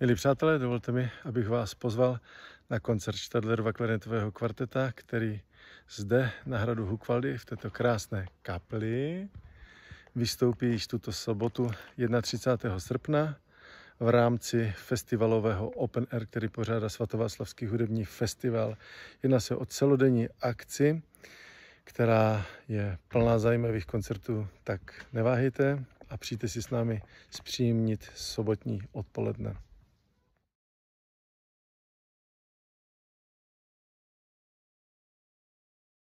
Milí přátelé, dovolte mi, abych vás pozval na koncert Stadlerova klarinetového kvarteta, který zde na hradu Hukvaldy v této krásné kapli vystoupí již tuto sobotu 31. srpna v rámci festivalového Open Air, který pořádá Svatováclavský hudební festival. Jedná se o celodenní akci, která je plná zajímavých koncertů, tak neváhejte a přijďte si s námi zpříjemnit sobotní odpoledne.